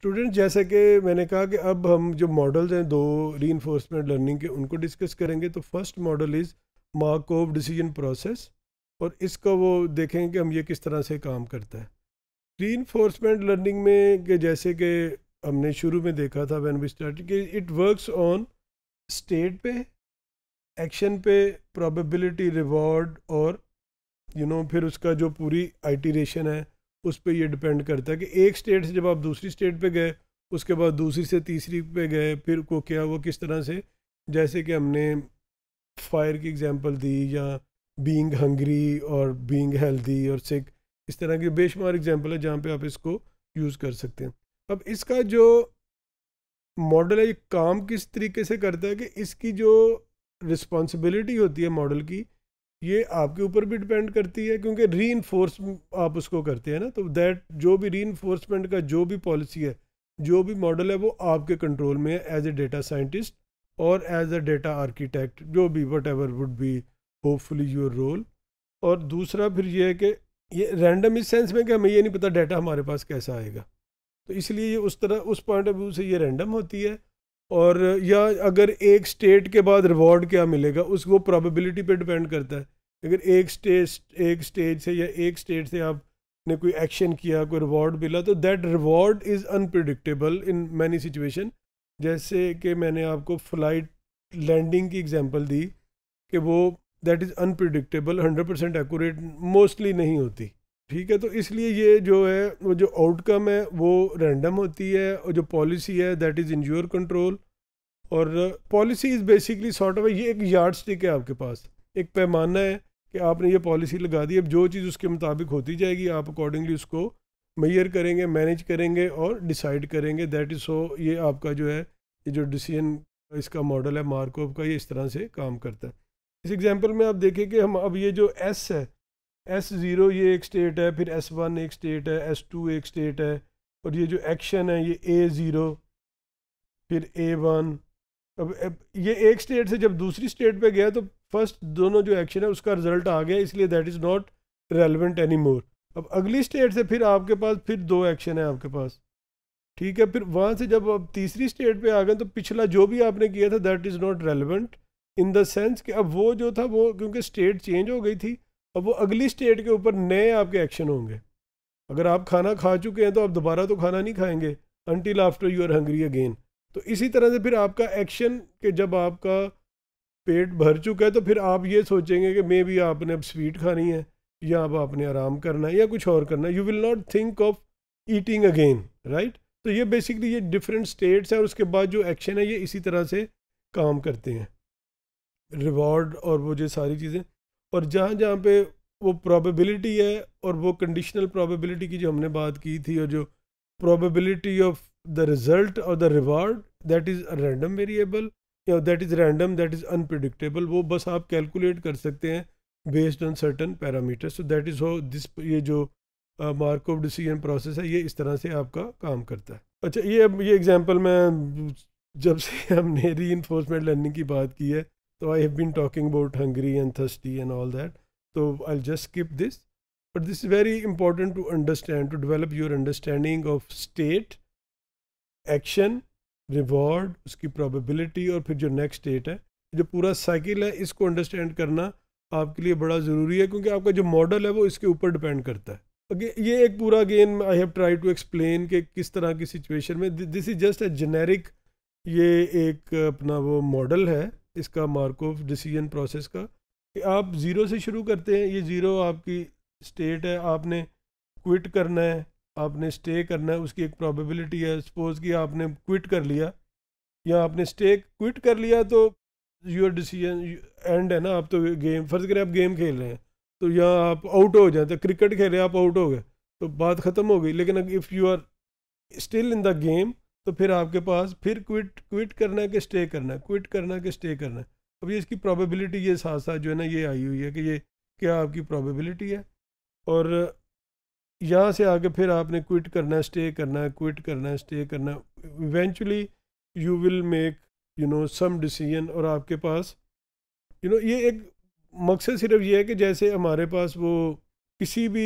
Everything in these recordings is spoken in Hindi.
स्टूडेंट जैसे कि मैंने कहा कि अब हम जो मॉडल्स हैं दो री लर्निंग के उनको डिस्कस करेंगे तो first model is Markov decision process और इसका वो देखेंगे कि हम ये किस तरह से काम करता है री लर्निंग में के जैसे कि हमने शुरू में देखा था वैन वी स्टार्ट कि इट वर्क्स ऑन स्टेट पे एक्शन पे प्रॉबिलिटी रिवॉर्ड और यू you नो know, फिर उसका जो पूरी आइटीरेशन है उस पर यह डिपेंड करता है कि एक स्टेट से जब आप दूसरी स्टेट पे गए उसके बाद दूसरी से तीसरी पे गए फिर को क्या हुआ किस तरह से जैसे कि हमने फायर की एग्जांपल दी या बीइंग हंगरी और बीइंग हेल्दी और सिक इस तरह की बेशुमार एग्जांपल है जहाँ पे आप इसको यूज़ कर सकते हैं अब इसका जो मॉडल है ये काम किस तरीके से करता है कि इसकी जो रिस्पॉन्सिबिलिटी होती है मॉडल की ये आपके ऊपर भी डिपेंड करती है क्योंकि री आप उसको करते हैं ना तो दैट जो भी री का जो भी पॉलिसी है जो भी मॉडल है वो आपके कंट्रोल में है एज ए डेटा साइंटिस्ट और एज अ डेटा आर्किटेक्ट जो भी whatever would be hopefully your role और दूसरा फिर ये है कि ये रैंडम इस सेंस में कि हमें ये नहीं पता डाटा हमारे पास कैसा आएगा तो इसलिए ये उस तरह उस पॉइंट ऑफ व्यू से ये रैंडम होती है और या अगर एक स्टेट के बाद रिवॉर्ड क्या मिलेगा उसको प्रोबेबिलिटी पे डिपेंड करता है अगर एक स्टेज एक स्टेज से या एक स्टेट से आपने कोई एक्शन किया कोई रिवॉर्ड मिला तो that reward is unpredictable in many situation जैसे कि मैंने आपको फ्लाइट लैंडिंग की एग्जांपल दी कि वो that is unpredictable hundred percent accurate mostly नहीं होती ठीक है तो इसलिए ये जो है वो जो आउटकम है वो रैंडम होती है और जो पॉलिसी है that is in your control और policy is basically sort of ये एक यार्ड स्टिक है आपके पास एक पैमाना है कि आपने ये पॉलिसी लगा दी अब जो चीज़ उसके मुताबिक होती जाएगी आप अकॉर्डिंगली उसको मैयर करेंगे मैनेज करेंगे और डिसाइड करेंगे दैट इज़ सो ये आपका जो है ये जो डिसीजन इसका मॉडल है मार्कोव का ये इस तरह से काम करता है इस एग्जाम्पल में आप देखें कि हम अब ये जो एस है एस ज़ीरो ये एक स्टेट है फिर एस वन एक स्टेट है एस टू एक स्टेट है और ये जो एक्शन है ये ए ज़ीरो फिर ए वन अब ये एक स्टेट से जब दूसरी स्टेट पे गया तो फर्स्ट दोनों जो एक्शन है उसका रिजल्ट आ गया इसलिए that is not relevant any more अब अगली स्टेट से फिर आपके पास फिर दो एक्शन है आपके पास ठीक है फिर वहाँ से जब आप तीसरी स्टेट पे आ गए तो पिछला जो भी आपने किया था that is not relevant in the sense कि अब वो जो था वो क्योंकि स्टेट चेंज हो गई थी अब वो अगली स्टेट के ऊपर नए आपके एक्शन होंगे अगर आप खाना खा चुके हैं तो आप दोबारा तो खाना नहीं खाएंगे until after you are hungry again तो इसी तरह से फिर आपका एक्शन के जब आपका पेट भर चुका है तो फिर आप ये सोचेंगे कि मे भी आपने अब स्वीट खानी है या अब आपने आराम करना है या कुछ और करना है you will not think of eating again right तो ये बेसिकली ये डिफरेंट स्टेट्स हैं और उसके बाद जो एक्शन है ये इसी तरह से काम करते हैं रिवॉर्ड और वो जो सारी चीज़ें और जहाँ जहाँ पे वो प्रॉबिलिटी है और वो कंडीशनल प्रोबेबिलिटी की जो हमने बात की थी और जो प्रोबेबिलिटी ऑफ द रिजल्ट और the reward that is random variable या that is random that is unpredictable वो बस आप कैलकुलेट कर सकते हैं बेस्ड ऑन सर्टन पैरामीटर्स तो दैट इज़ हो दिस ये जो मार्कोव डिसीजन प्रोसेस है ये इस तरह से आपका काम करता है अच्छा ये ये एग्जाम्पल मैं जब से हमने री इन्फोर्समेंट लर्निंग की बात की है तो I have been talking about hungry and thirsty and all that तो I just skip this but this is very important to understand to develop your understanding of state action reward उसकी प्रॉबिलिटी और फिर जो नेक्स्ट स्टेट है जो पूरा साइकिल है इसको अंडरस्टैंड करना आपके लिए बड़ा ज़रूरी है क्योंकि आपका जो मॉडल है वो इसके ऊपर डिपेंड करता है ये एक पूरा game I have try to explain कि किस तरह की सिचुएशन में this is just a generic ये एक अपना वो मॉडल है इसका मार्कोव डिसीजन प्रोसेस का कि आप ज़ीरो से शुरू करते हैं ये ज़ीरो आपकी स्टेट है आपने क्विट करना है आपने स्टे करना है उसकी एक प्रोबेबिलिटी है सपोज़ कि आपने क्विट कर लिया या आपने स्टे क्विट कर लिया तो योर डिसीजन एंड है ना आप तो गेम फर्ज करें आप गेम खेल रहे हैं तो या आप आउट हो जाए तो क्रिकेट खेल हैं आप आउट हो गए तो बात ख़त्म हो गई लेकिन if you are still in the game तो फिर आपके पास फिर क्विट क्विट करना है कि स्टे करना है क्विट करना है कि स्टे करना है अब ये इसकी प्रोबेबिलिटी ये साथ साथ जो है ना ये आई हुई है कि ये क्या आपकी प्रोबेबिलिटी है और यहाँ से आगे फिर आपने क्विट करना है स्टे करना है क्विट करना है स्टे करना है eventually you will make you know some decision और आपके पास यू you नो know, ये एक मकसद सिर्फ ये है कि जैसे हमारे पास वो किसी भी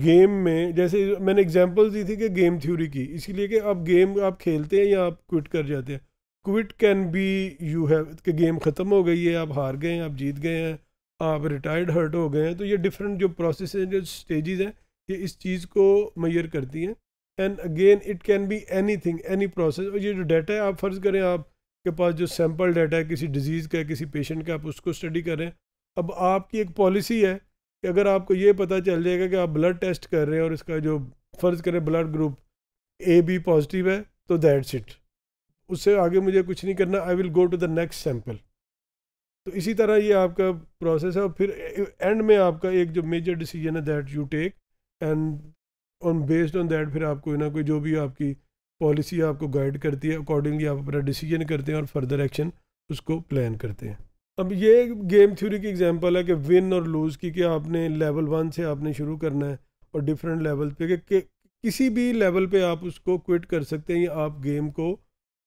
गेम में जैसे मैंने एग्जांपल दी थी कि गेम थ्योरी की इसीलिए कि आप गेम आप खेलते हैं या आप क्विट कर जाते हैं quit can be you have कि गेम ख़त्म हो गई है आप हार गए हैं आप जीत गए हैं आप रिटायर्ड हर्ट हो गए हैं तो ये डिफरेंट जो प्रोसेस हैं जो स्टेजेस हैं ये इस चीज़ को मैयर करती हैं and again it can be anything any process और ये जो डाटा है आप फ़र्ज़ करें आपके पास जो सैम्पल डाटा है किसी डिज़ीज़ का है किसी पेशेंट का आप उसको स्टडी करें अब आपकी एक पॉलिसी है कि अगर आपको ये पता चल जाएगा कि आप ब्लड टेस्ट कर रहे हैं और इसका जो फ़र्ज़ करें blood group A B positive है तो दैट्स इट उससे आगे मुझे कुछ नहीं करना I will go to the next sample तो इसी तरह ये आपका प्रोसेस है और फिर एंड में आपका एक जो मेजर डिसीजन है that you take and on based on that फिर आपको ना कोई जो भी आपकी पॉलिसी आपको गाइड करती है अकॉर्डिंगली आप अपना डिसीजन करते हैं और फर्दर एक्शन उसको प्लान करते हैं अब ये गेम थ्योरी की एग्जांपल है कि विन और लूज़ की कि आपने लेवल वन से आपने शुरू करना है और डिफरेंट लेवल पे कि किसी भी लेवल पे आप उसको क्विट कर सकते हैं या आप गेम को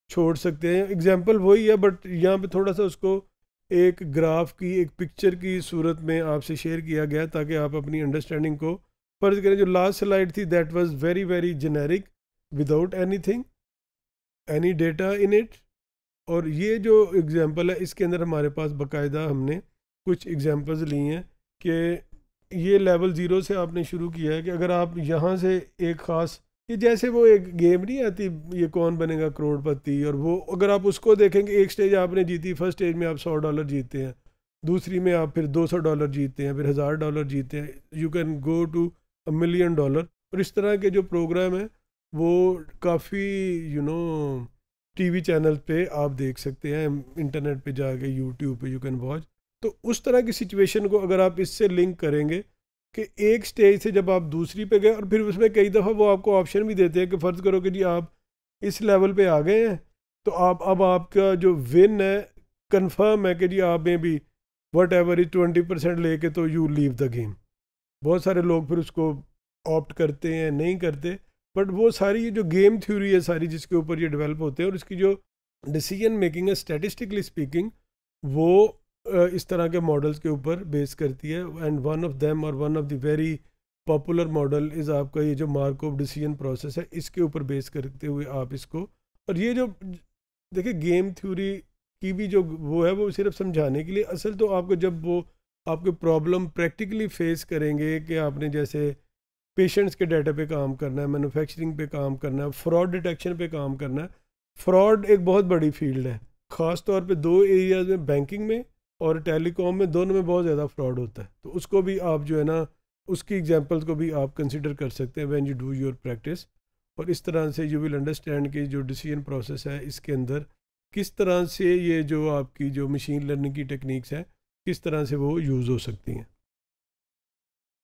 छोड़ सकते हैं एग्जांपल वही है बट यहाँ पे थोड़ा सा उसको एक ग्राफ की एक पिक्चर की सूरत में आपसे शेयर किया गया ताकि आप अपनी अंडरस्टैंडिंग को फ़र्ज़ करें जो लास्ट स्लाइड थी that was very very generic without any any data in it और ये जो एग्ज़ाम्पल है इसके अंदर हमारे पास बाकायदा हमने कुछ एग्ज़ाम्पल्स ली हैं कि ये लेवल ज़ीरो से आपने शुरू किया है कि अगर आप यहाँ से एक ख़ास ये जैसे वो एक गेम नहीं आती ये कौन बनेगा करोड़पति और वो अगर आप उसको देखेंगे एक स्टेज आपने जीती फर्स्ट स्टेज में आप सौ डॉलर जीते हैं दूसरी में आप फिर दो सौ डॉलर जीतते हैं फिर हज़ार डॉलर जीते हैं you can go to a million dollar और इस तरह के जो प्रोग्राम है वो काफ़ी यू नो टीवी चैनल पे आप देख सकते हैं इंटरनेट पे जाके यूट्यूब पे यू कैन वॉच तो उस तरह की सिचुएशन को अगर आप इससे लिंक करेंगे कि एक स्टेज से जब आप दूसरी पे गए और फिर उसमें कई दफ़ा वो आपको ऑप्शन भी देते हैं कि फ़र्ज़ करो कि जी आप इस लेवल पे आ गए हैं तो आप अब आपका जो विन है कंफर्म है कि जी आप में भी whatever is twenty percent ले तो यू लीव द गेम बहुत सारे लोग फिर उसको ऑप्ट करते हैं नहीं करते बट वो सारी ये जो गेम थ्योरी है सारी जिसके ऊपर ये डेवलप होते हैं और इसकी जो डिसीजन मेकिंग है स्टेटिस्टिकली स्पीकिंग वो इस तरह के मॉडल्स के ऊपर बेस करती है एंड वन ऑफ देम और one of the very popular model is आपका ये जो मार्क ऑफ डिसीजन प्रोसेस है इसके ऊपर बेस करते हुए आप इसको और ये जो देखिए गेम थ्योरी की भी जो वो है वो सिर्फ समझाने के लिए असल तो आपको जब वो आपके प्रॉब्लम प्रैक्टिकली फेस करेंगे कि आपने जैसे पेशेंट्स के डाटा पे काम करना है मैन्युफैक्चरिंग पे काम करना है फ्रॉड डिटेक्शन पे काम करना है फ्रॉड एक बहुत बड़ी फील्ड है ख़ास तौर पे दो एरियाज में बैंकिंग में और टेलीकॉम में दोनों में बहुत ज़्यादा फ्रॉड होता है तो उसको भी आप जो है ना उसकी एग्जाम्पल्स को भी आप कंसिडर कर सकते हैं when you do your practice और इस तरह से यू विल अंडरस्टैंड कि जो डिसीजन प्रोसेस है इसके अंदर किस तरह से ये जो आपकी जो मशीन लर्निंग की टेक्निक्स हैं किस तरह से वो यूज़ हो सकती हैं